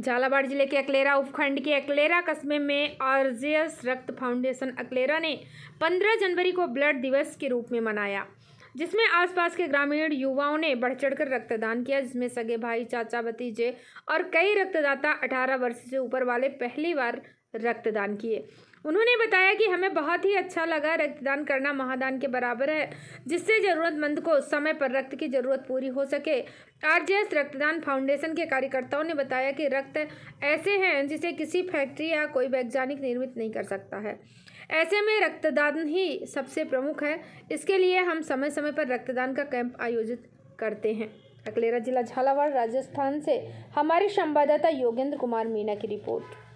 झालावाड़ जिले के अकलेरा उपखंड के अकलेरा कस्बे में आर्जियस रक्त फाउंडेशन अकलेरा ने 15 जनवरी को ब्लड दिवस के रूप में मनाया जिसमें आसपास के ग्रामीण युवाओं ने बढ़ चढ़कर रक्तदान किया जिसमें सगे भाई चाचा भतीजे और कई रक्तदाता 18 वर्ष से ऊपर वाले पहली बार रक्तदान किए उन्होंने बताया कि हमें बहुत ही अच्छा लगा रक्तदान करना महादान के बराबर है जिससे ज़रूरतमंद को समय पर रक्त की ज़रूरत पूरी हो सके आर एस रक्तदान फाउंडेशन के कार्यकर्ताओं ने बताया कि रक्त ऐसे हैं जिसे किसी फैक्ट्री या कोई वैज्ञानिक निर्मित नहीं कर सकता है ऐसे में रक्तदान ही सबसे प्रमुख है इसके लिए हम समय समय पर रक्तदान का कैंप आयोजित करते हैं अकलेरा जिला झालावाड़ राजस्थान से हमारे संवाददाता योगेंद्र कुमार मीणा की रिपोर्ट